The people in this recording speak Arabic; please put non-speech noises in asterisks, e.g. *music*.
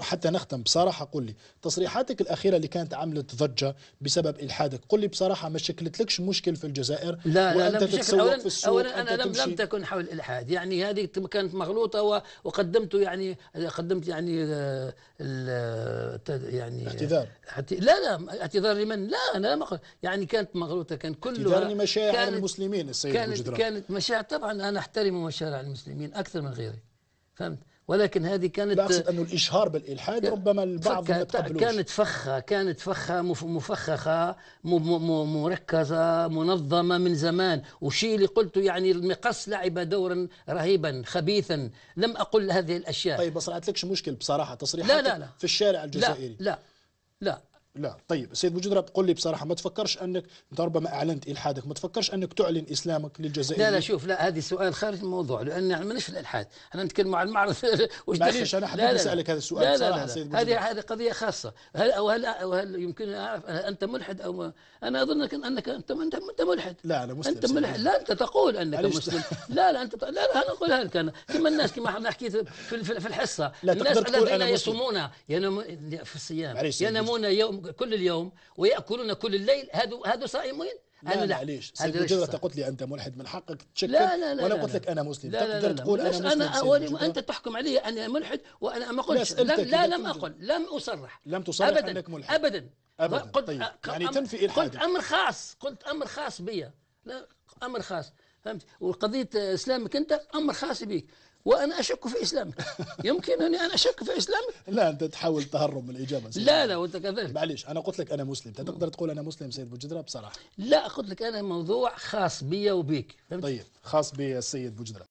حتى نختم بصراحه قل لي تصريحاتك الاخيره اللي كانت عملت ضجه بسبب الحادك قل لي بصراحه ما شكلتلكش مشكل في الجزائر لا وانت لا تتسوق أولاً في السوق اولا انا لم, لم تكن حول الالحاد يعني هذه كانت مغلوطه وقدمت يعني قدمت يعني آه، آه، يعني اعتذار لا لا اعتذار لمن لا انا لم أقل يعني كانت مغلوطه كان كله اعتذار لمشاعر المسلمين السيد كانت, كانت مشاعر طبعا انا احترم مشاعر المسلمين اكثر من غيري فهمت ولكن هذه كانت لا أقصد أنه الإشهار بالإلحاد ربما البعض ما كانت فخة كانت فخة مفخخة مركزة منظمة من زمان وشيء اللي قلته يعني المقص لعب دورا رهيبا خبيثا لم أقل هذه الأشياء طيب ما صنعتلكش مشكل بصراحة تصريحات لا لا لا في الشارع الجزائري لا لا لا لا طيب سيد بوجدرة قل لي بصراحة ما تفكرش أنك ربما أعلنت إلحادك ما تفكرش أنك تعلن إسلامك للجزائر لا لا شوف لا هذه سؤال خارج الموضوع لأن يعني ما في الإلحاد احنا نتكلم عن المعرض *laughs* وش دخل معليش أنا حبيت اسالك هذا السؤال لا لا, لا, لا. هذه هذه قضية خاصة هل أو هل أو هل يمكن أعرف أنت ملحد أو ما أنا اظن أنك أنت أنت أنت ملحد لا أنا مسلم أنت ملحد لا أنت تقول أنك مسلم *laughs* لا لا أنت لا لا أنا أقولها لك أنا كما الناس كما حكيت في, في, في الحصة لا الناس الذين يصومون ينامون في الصيام ينامون يوم كل اليوم ويأكلون كل الليل هذو هذو صائمين لا معليش سيد مجرد قلت لي انت ملحد من حقك تشكل لا لا لا وانا قلت لك انا مسلم لا لا تقدر تقول انا مسلم انا أولي انت تحكم علي اني ملحد وانا ما قلتش لا, لا لم اقل لم اصرح لم تصرح أبداً انك ملحد ابدا ابدا قلت طيب. يعني تنفي إلحادك قلت امر خاص قلت امر خاص بي لا امر خاص فهمت وقضيه اسلامك انت امر خاص بك وانا اشك في اسلامك *laughs* يمكنني ان اشك في اسلامك لا انت تحاول تهرب من الاجابه سيدي. لا لا وانت كذلك معليش انا قلت لك انا مسلم انت تقدر تقول انا مسلم سيد بوجدره بصراحه لا قلت لك انا موضوع خاص بي وبيك طيب خاص بي السيد بوجدره